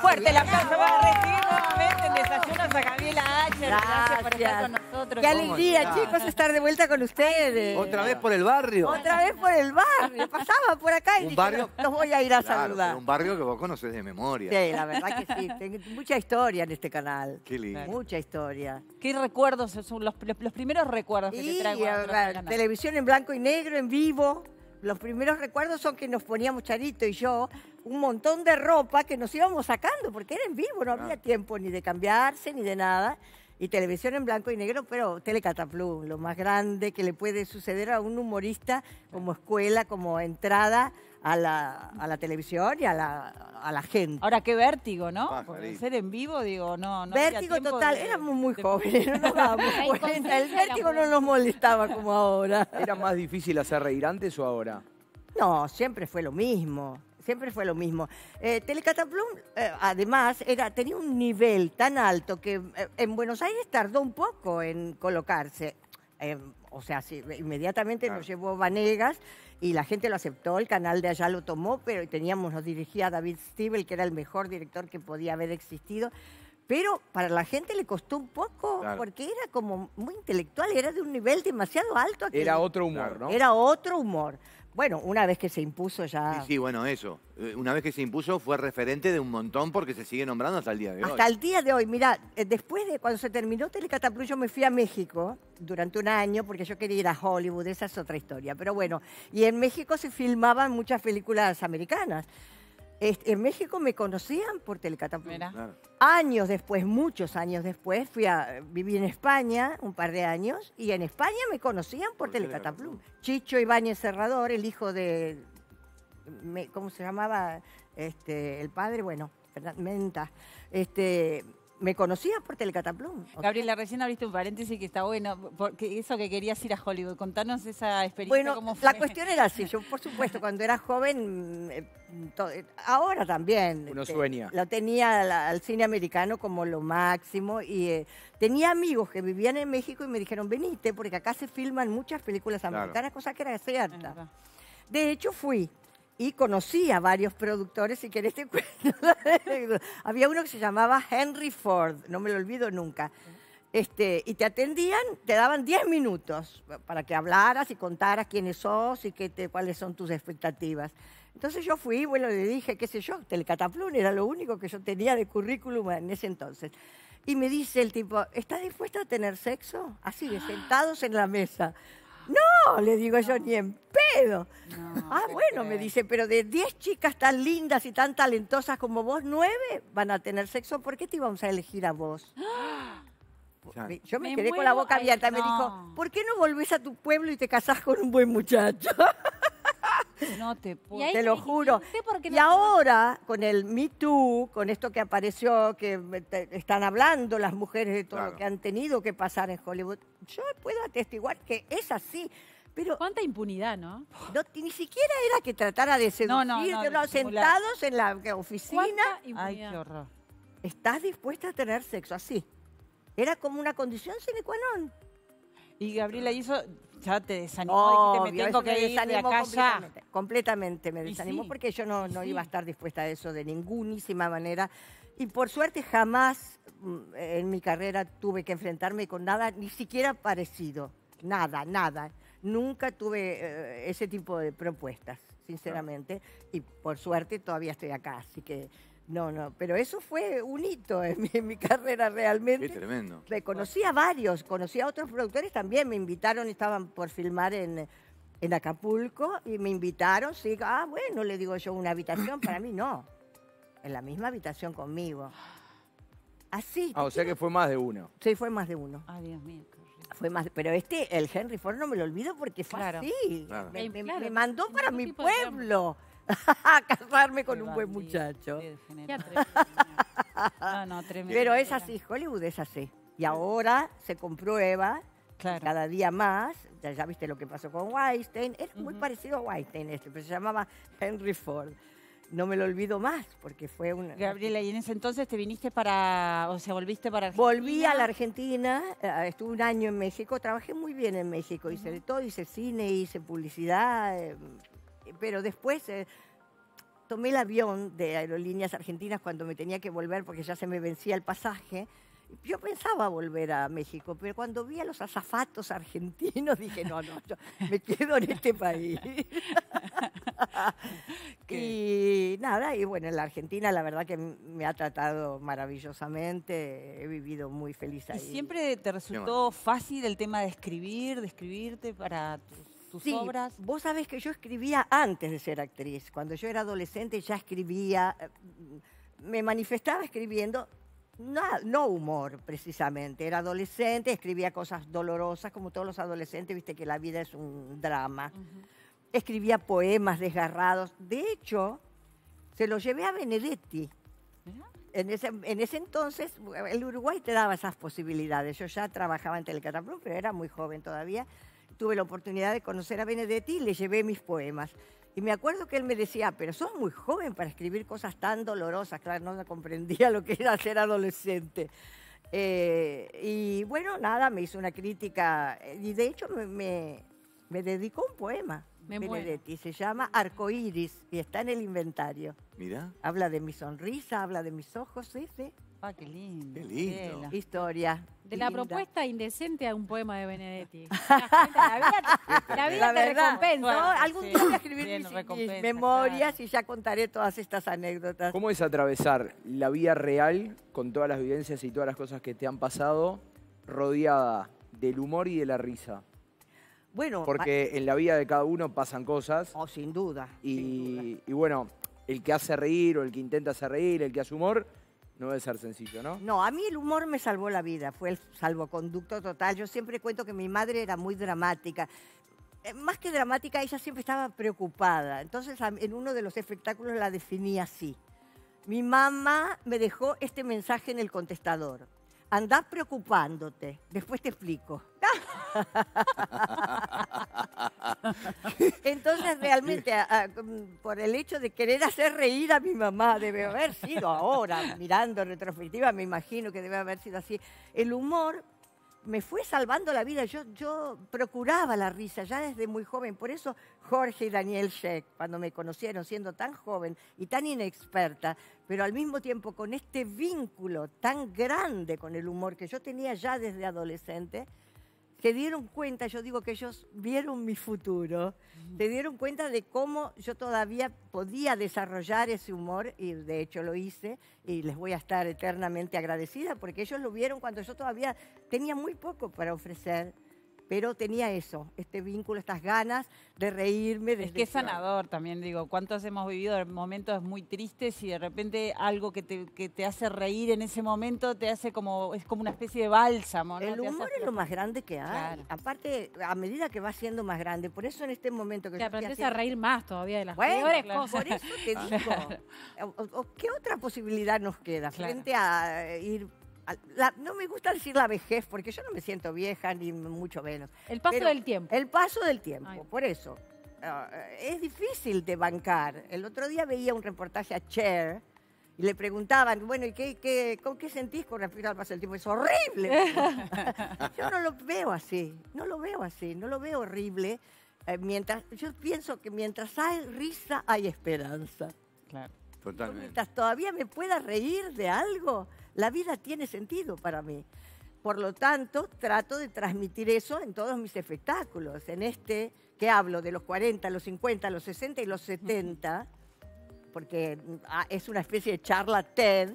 Fuerte el aplauso a recibir nuevamente en Desayunos a Gabriela H. Gracias por estar con nosotros. Qué alegría, chicos, estar de vuelta con ustedes. Otra vez por el barrio. Otra vez por el barrio. Pasaba por acá y dije, barrio? voy a ir a saludar. Un barrio que vos conocés de memoria. Sí, la verdad que sí. Tengo mucha historia en este canal. Qué lindo. Mucha historia. ¿Qué recuerdos son los, primeros recuerdos que te traigo? A televisión en blanco y negro, en vivo. Los primeros recuerdos son que nos poníamos Charito y yo un montón de ropa que nos íbamos sacando, porque era en vivo, no había ah. tiempo ni de cambiarse ni de nada. Y televisión en blanco y negro, pero telecataplú, lo más grande que le puede suceder a un humorista como escuela, como entrada a la, a la televisión y a la, a la gente. Ahora, qué vértigo, ¿no? Ser en vivo, digo, no. no vértigo total, éramos muy jóvenes, no nos El vértigo no nos molestaba como ahora. ¿Era más difícil hacer reír antes o ahora? No, siempre fue lo mismo siempre fue lo mismo. Eh, Telecataplum, eh, además, era, tenía un nivel tan alto que eh, en Buenos Aires tardó un poco en colocarse. Em, o sea, inmediatamente nos llevó Vanegas y la gente lo aceptó, el canal de allá lo tomó, pero teníamos, nos dirigía David Stiebel, que era el mejor director que podía haber existido. Pero para la gente le costó un poco, porque era como muy intelectual, era de un nivel demasiado alto. Era otro humor, ¿no? Era otro humor. Bueno, una vez que se impuso ya... Sí, bueno, eso. Eh, una vez que se impuso fue referente de un montón porque se sigue nombrando hasta el día de hoy. Hasta el día de hoy. Mira, eh, después de cuando se terminó Telecatapullo yo me fui a México durante un año porque yo quería ir a Hollywood, esa es otra historia. Pero bueno, y en México se filmaban muchas películas americanas en México me conocían por Telecataplum. Años después, muchos años después, fui a viví en España un par de años y en España me conocían por, Telecataplum. Chicho Ibáñez Serrador, el hijo de ¿cómo se llamaba? Este, el padre, bueno, verdad, Menta. Este, me conocías por Telecataplón. Gabriela, recién abriste un paréntesis que está bueno, porque eso que querías ir a Hollywood, contanos esa experiencia. Bueno, la cuestión era así, yo por supuesto, cuando era joven, eh, eh, ahora también. Uno este, sueña. lo tenía al cine americano como lo máximo y eh, tenía amigos que vivían en México y me dijeron, venite, porque acá se filman muchas películas americanas, cosa que era cierta. De hecho, fui y conocí a varios productores, si querés te cuento. Había uno que se llamaba Henry Ford, no me lo olvido nunca. Este, y te atendían, te daban 10 minutos para que hablaras y contaras quiénes sos y qué cuáles son tus expectativas. Entonces yo fui, bueno, le dije, qué sé yo, telecataplún, era lo único que yo tenía de currículum en ese entonces. Y me dice el tipo, ¿estás dispuesta a tener sexo? Así, de sentados en la mesa. No, le digo yo, ni en pedo. ah, bueno, me dice, pero de 10 chicas tan lindas y tan talentosas como vos, nueve van a tener sexo, ¿por qué te íbamos a elegir a vos? Yo me, quedé con la boca abierta. y Me dijo, ¿por qué no volvés a tu pueblo y te casás con un buen muchacho? No te puedo. Te lo juro. Y ahora, con el Me Too, con esto que apareció, que están hablando las mujeres de todo lo que han tenido que pasar en Hollywood, yo puedo atestiguar que es así. Pero, Cuánta impunidad, ¿no? ni siquiera era que tratara de seducir no, sentados en la oficina. Ay, qué horror. Estás dispuesta a tener sexo así. Era como una condición sine qua non. Y Gabriela hizo ya te desanimó, me tengo que me ir completamente, me desanimó porque yo no, iba a estar dispuesta a eso de ningúnísima manera. Y por suerte jamás mm, en mi carrera tuve que enfrentarme con nada, ni siquiera parecido, nada, nada. Nunca tuve eh, ese tipo de propuestas, sinceramente, y por suerte todavía estoy acá, así que no, no, pero eso fue un hito en mi, carrera realmente. Qué tremendo. conocí a varios, conocí a otros productores también, me invitaron, estaban por filmar en, en Acapulco y me invitaron, sí, ah, bueno, le digo yo, una habitación, para mí no, en la misma habitación conmigo. Así. Ah, o sea que fue más de uno. Sí, fue más de uno. Ah, Dios mío. Fue más, pero este, el Henry Ford no me lo olvido porque fue así. me, mandó para mi pueblo. casarme con un buen muchacho. no, no, tremendo. Pero es así, Hollywood es así. Y ahora se comprueba cada día más, ya, viste lo que pasó con Weinstein, era muy parecido a Weinstein este, pero se llamaba Henry Ford no me lo olvido más, porque fue una... Gabriela, ¿y en ese entonces te viniste para, o sea, volviste para Argentina? Volví a la Argentina, eh, estuve un año en México, trabajé muy bien en México, hice de todo, hice cine, hice publicidad, em, pero después eh, tomé el avión de Aerolíneas Argentinas cuando me tenía que volver porque ya se me vencía el pasaje. Yo pensaba volver a México, pero cuando vi a los azafatos argentinos dije, no, no, yo me quedo en este país. y nada, y bueno, en la Argentina la verdad que me ha tratado maravillosamente, he vivido muy feliz ahí. ¿Y siempre te resultó fácil el tema de escribir, de escribirte para tus sí, Vos sabés que yo escribía antes de ser actriz. Cuando yo era adolescente ya escribía, eh, me manifestaba escribiendo. No, no humor, precisamente. Era adolescente, escribía cosas dolorosas, como todos los adolescentes, viste que la vida es un drama. Escribía poemas desgarrados. De hecho, se lo llevé a Benedetti. En ese, en ese, entonces el Uruguay te daba esas posibilidades. Yo ya trabajaba en Telecatapro, pero era muy joven todavía tuve la oportunidad de conocer a Benedetti y le llevé mis poemas. Y me acuerdo que él me decía, pero sos muy joven para escribir cosas tan dolorosas. Claro, no comprendía lo que era ser adolescente. Eh, y bueno, nada, me hizo una crítica. Eh, y de hecho me, dedicó un poema. Benedetti, se llama Arcoiris y está en el inventario. Mira. Habla de mi sonrisa, habla de mis ojos, sí, Ah, qué lindo. Qué lindo. Historia. De la propuesta indecente a un poema de Benedetti. La, vida, te recompensa. Algún día escribir mis, memorias y ya contaré todas estas anécdotas. ¿Cómo es atravesar la vida real con todas las vivencias y todas las cosas que te han pasado rodeada del humor y de la risa? Bueno, porque en la vida de cada uno pasan cosas. Oh, sin duda. y bueno, el que hace reír o el que intenta hacer reír, el que hace humor, no debe ser sencillo, ¿no? No, a mí el humor me salvó la vida, fue el salvoconducto total. Yo siempre cuento que mi madre era muy dramática. Eh, más que dramática, ella siempre estaba preocupada. Entonces, en uno de los espectáculos la definí así. Mi mamá me dejó este mensaje en el contestador. Andá preocupándote, después te explico. Entonces, realmente, por el hecho de querer hacer reír a mi mamá, debe haber sido ahora, mirando retrospectiva, me imagino que debe haber sido así. El humor me fue salvando la vida. Yo, yo procuraba la risa ya desde muy joven. Por eso Jorge y Daniel Sheck, cuando me conocieron siendo tan joven y tan inexperta, pero al mismo tiempo con este vínculo tan grande con el humor que yo tenía ya desde adolescente, se dieron cuenta, yo digo que ellos vieron mi futuro, se dieron cuenta de cómo yo todavía podía desarrollar ese humor y de hecho lo hice y les voy a estar eternamente agradecida porque ellos lo vieron cuando yo todavía tenía muy poco para ofrecer pero tenía eso, este vínculo, estas ganas de reírme. es que sanador también, digo, cuántos hemos vivido momentos muy tristes y de repente algo que te, hace reír en ese momento te hace como, es como una especie de bálsamo. ¿no? El humor es lo más grande que hay, aparte a medida que va siendo más grande, por eso en este momento que... Te aprendes a reír más todavía de las cosas. Por eso te digo, ¿qué otra posibilidad nos queda frente a eh, ir no me gusta decir la vejez, porque yo no me siento vieja ni mucho menos. El paso del tiempo. El paso del tiempo, por eso. Ah, eh, es difícil de bancar. El otro día veía un reportaje a Cher y le preguntaban, bueno, ¿y qué, qué, con qué sentís con respecto al paso del tiempo? Es horrible. yo no lo veo así, no lo veo así, no lo veo horrible. Eh, mientras, yo pienso que mientras hay risa, hay esperanza. Claro. Totalmente. Mientras todavía me pueda reír de algo, la vida tiene sentido para mí. Por lo tanto, trato de transmitir eso en todos mis espectáculos. En este, que hablo de los 40, los 50, los 60 y los 70, porque ah, es una especie de charla TED,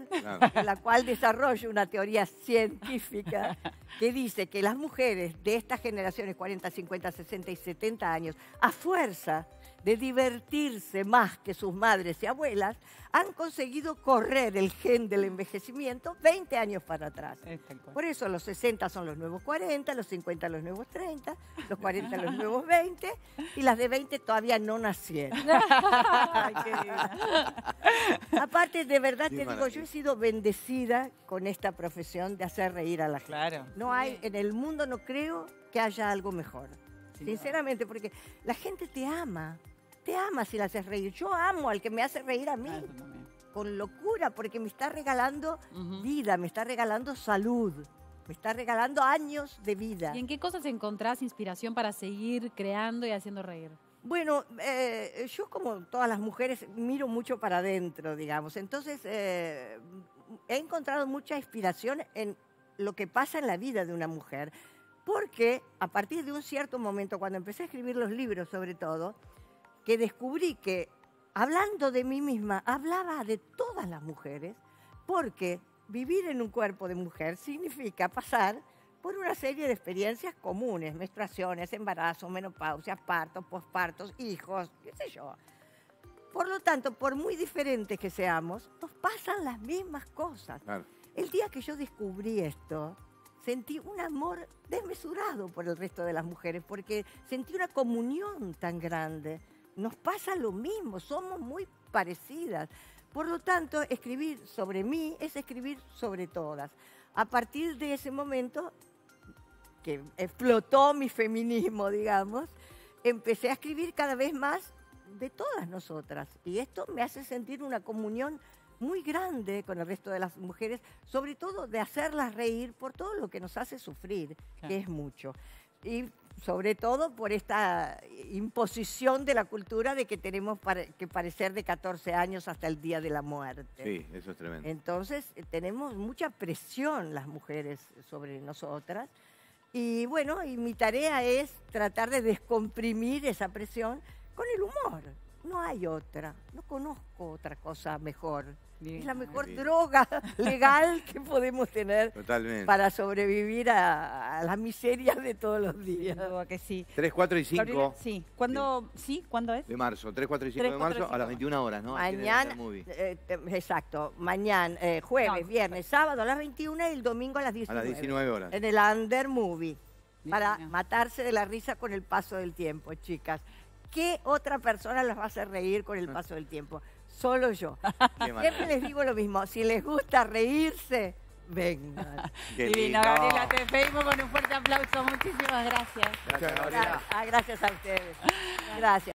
en la cual desarrolla una teoría científica que dice que las mujeres de estas generaciones 40, 50, 60 y 70 años, a fuerza de divertirse más que sus madres y abuelas, han conseguido correr el gen del envejecimiento 20 años para atrás. Por eso los 60 son los nuevos 40, los 50 los nuevos 30, los 40 los nuevos 20 y las de 20 todavía no nacieron. Aparte, de verdad te digo, yo he sido bendecida con esta profesión de hacer reír a la gente. No hay, en el mundo no creo que haya algo mejor. Sinceramente, porque la gente te ama. Te ama si la haces reír. Yo amo al que me hace reír a mí. con locura, porque me está regalando vida, me está regalando salud. Me está regalando años de vida. ¿Y en qué cosas encontrás inspiración para seguir creando y haciendo reír? Bueno, eh, yo como todas las mujeres miro mucho para adentro, digamos. Entonces, eh, he encontrado mucha inspiración en lo que pasa en la vida de una mujer, porque a partir de un cierto momento, cuando empecé a escribir los libros sobre todo, que descubrí que hablando de mí misma, hablaba de todas las mujeres, porque vivir en un cuerpo de mujer significa pasar por una serie de experiencias comunes, menstruaciones, embarazos, menopausias, partos, pospartos, hijos, qué sé yo. Por lo tanto, por muy diferentes que seamos, nos pasan las mismas cosas. El día que yo descubrí esto, sentí un amor desmesurado por el resto de las mujeres, porque sentí una comunión tan grande. Nos pasa lo mismo, somos muy parecidas. Por lo tanto, escribir sobre mí es escribir sobre todas. A partir de ese momento que explotó mi feminismo, digamos, empecé a escribir cada vez más de todas nosotras. Y esto me hace sentir una comunión muy grande con el resto de las mujeres, sobre todo de hacerlas reír por todo lo que nos hace sufrir, que es mucho. Y sobre todo por esta imposición de la cultura de que tenemos que parecer de 14 años hasta el día de la muerte. Sí, eso es tremendo. Entonces, tenemos mucha presión las mujeres sobre nosotras y bueno, y mi tarea es tratar de descomprimir esa presión con el humor. No hay otra, no conozco otra cosa mejor. Es la mejor droga legal que podemos tener para sobrevivir a, las miserias de todos los días. que sí. 3, 4 y 5. sí. ¿Cuándo, sí. ¿Cuándo es? De marzo. 3, 4 y 5 de marzo a las 21 horas, ¿no? Mañana. Eh, exacto. Mañana, eh, jueves, viernes, sábado a las 21 y el domingo a las 19. A las 19 horas. En el Under Movie. para matarse de la risa con el paso del tiempo, chicas. ¿Qué otra persona las va a hacer reír con el ah. paso del tiempo? solo yo. Siempre les digo lo mismo, si les gusta reírse, vengan. Y Gabriela, te pedimos con un fuerte aplauso. Muchísimas gracias. Gracias, Gracias a ustedes. Gracias.